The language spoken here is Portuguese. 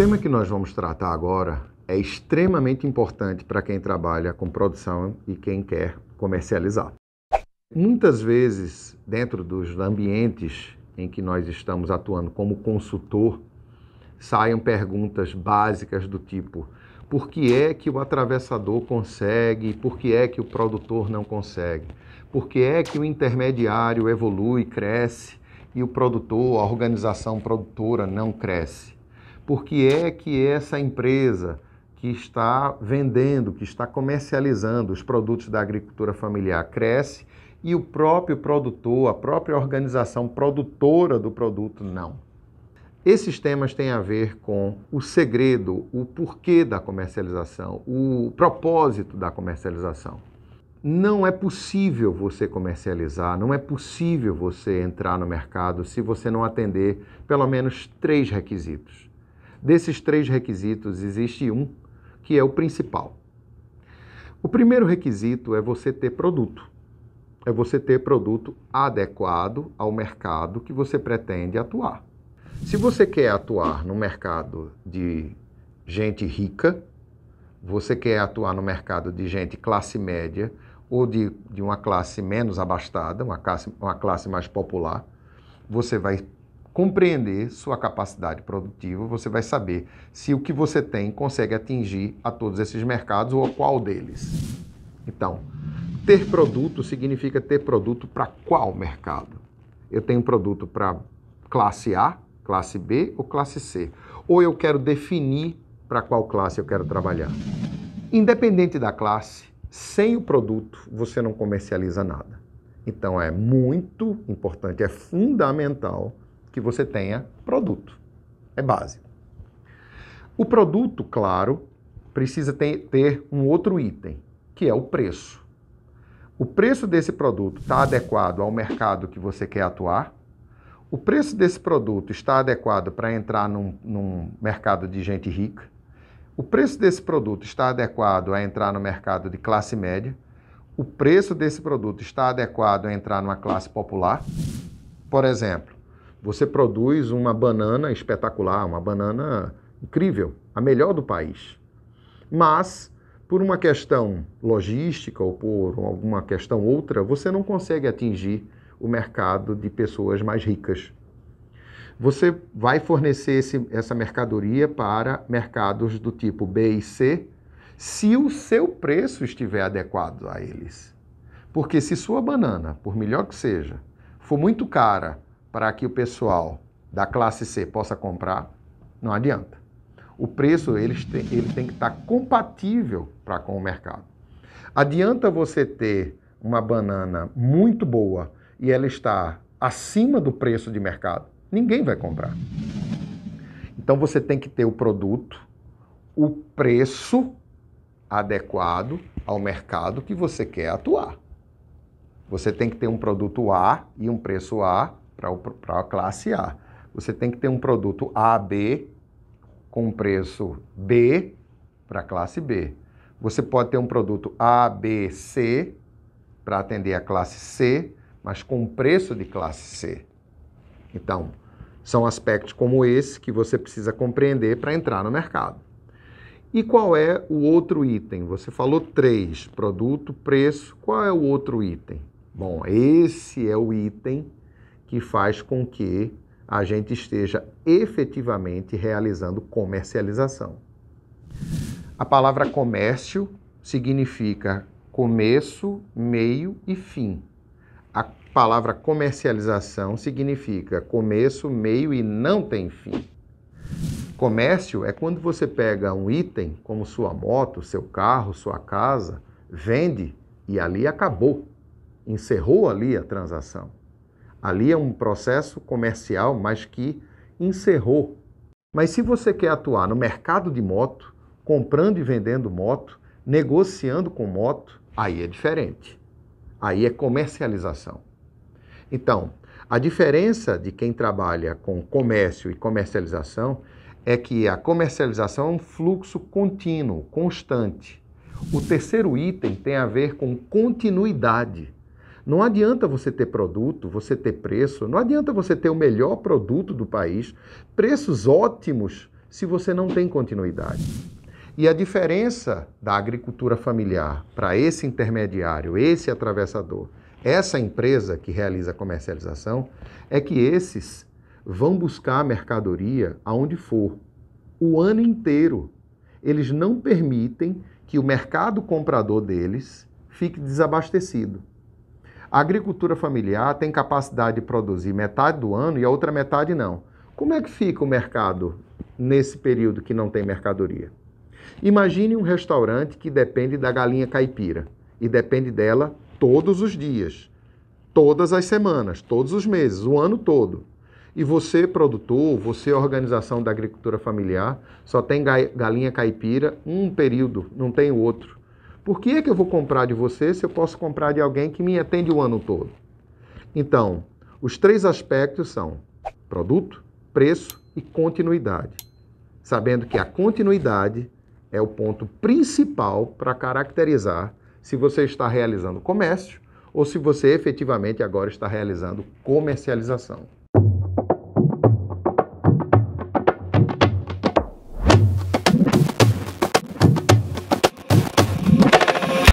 tema que nós vamos tratar agora é extremamente importante para quem trabalha com produção e quem quer comercializar. Muitas vezes, dentro dos ambientes em que nós estamos atuando como consultor, saem perguntas básicas do tipo: por que é que o atravessador consegue, por que é que o produtor não consegue, por que é que o intermediário evolui, cresce e o produtor, a organização produtora não cresce por que é que essa empresa que está vendendo, que está comercializando os produtos da agricultura familiar cresce e o próprio produtor, a própria organização produtora do produto não. Esses temas têm a ver com o segredo, o porquê da comercialização, o propósito da comercialização. Não é possível você comercializar, não é possível você entrar no mercado se você não atender pelo menos três requisitos. Desses três requisitos, existe um que é o principal. O primeiro requisito é você ter produto. É você ter produto adequado ao mercado que você pretende atuar. Se você quer atuar no mercado de gente rica, você quer atuar no mercado de gente classe média ou de, de uma classe menos abastada, uma classe, uma classe mais popular, você vai compreender sua capacidade produtiva, você vai saber se o que você tem consegue atingir a todos esses mercados ou a qual deles. Então, ter produto significa ter produto para qual mercado? Eu tenho produto para classe A, classe B ou classe C? Ou eu quero definir para qual classe eu quero trabalhar? Independente da classe, sem o produto você não comercializa nada. Então é muito importante, é fundamental que você tenha produto. É básico. O produto, claro, precisa ter, um outro item, que é o preço. O preço desse produto está adequado ao mercado que você quer atuar? O preço desse produto está adequado para entrar num, num mercado de gente rica? O preço desse produto está adequado a entrar no mercado de classe média? O preço desse produto está adequado a entrar numa classe popular? Por exemplo, você produz uma banana espetacular, uma banana incrível, a melhor do país. Mas, por uma questão logística ou por alguma questão outra, você não consegue atingir o mercado de pessoas mais ricas. Você vai fornecer esse, essa mercadoria para mercados do tipo B e C, se o seu preço estiver adequado a eles. Porque se sua banana, por melhor que seja, for muito cara para que o pessoal da classe C possa comprar, não adianta. O preço ele tem, ele tem que estar compatível para com o mercado. Adianta você ter uma banana muito boa e ela está acima do preço de mercado, ninguém vai comprar. Então você tem que ter o produto, o preço adequado ao mercado que você quer atuar. Você tem que ter um produto A e um preço A para a classe A. Você tem que ter um produto AB com preço B para a classe B. Você pode ter um produto ABC para atender a classe C, mas com preço de classe C. Então, são aspectos como esse que você precisa compreender para entrar no mercado. E qual é o outro item? Você falou três: produto, preço. Qual é o outro item? Bom, esse é o item que faz com que a gente esteja efetivamente realizando comercialização. A palavra comércio significa começo, meio e fim. A palavra comercialização significa começo, meio e não tem fim. Comércio é quando você pega um item, como sua moto, seu carro, sua casa, vende e ali acabou. Encerrou ali a transação. Ali é um processo comercial, mas que encerrou. Mas se você quer atuar no mercado de moto, comprando e vendendo moto, negociando com moto, aí é diferente. Aí é comercialização. Então, a diferença de quem trabalha com comércio e comercialização é que a comercialização é um fluxo contínuo, constante. O terceiro item tem a ver com continuidade. Não adianta você ter produto, você ter preço, não adianta você ter o melhor produto do país, preços ótimos, se você não tem continuidade. E a diferença da agricultura familiar para esse intermediário, esse atravessador, essa empresa que realiza a comercialização, é que esses vão buscar a mercadoria aonde for, o ano inteiro. Eles não permitem que o mercado comprador deles fique desabastecido. A agricultura familiar tem capacidade de produzir metade do ano e a outra metade não. Como é que fica o mercado nesse período que não tem mercadoria? Imagine um restaurante que depende da galinha caipira e depende dela todos os dias, todas as semanas, todos os meses, o ano todo. E você, produtor, você, organização da agricultura familiar, só tem galinha caipira um período, não tem o outro. Por que, é que eu vou comprar de você se eu posso comprar de alguém que me atende o ano todo? Então, os três aspectos são produto, preço e continuidade. Sabendo que a continuidade é o ponto principal para caracterizar se você está realizando comércio ou se você efetivamente agora está realizando comercialização.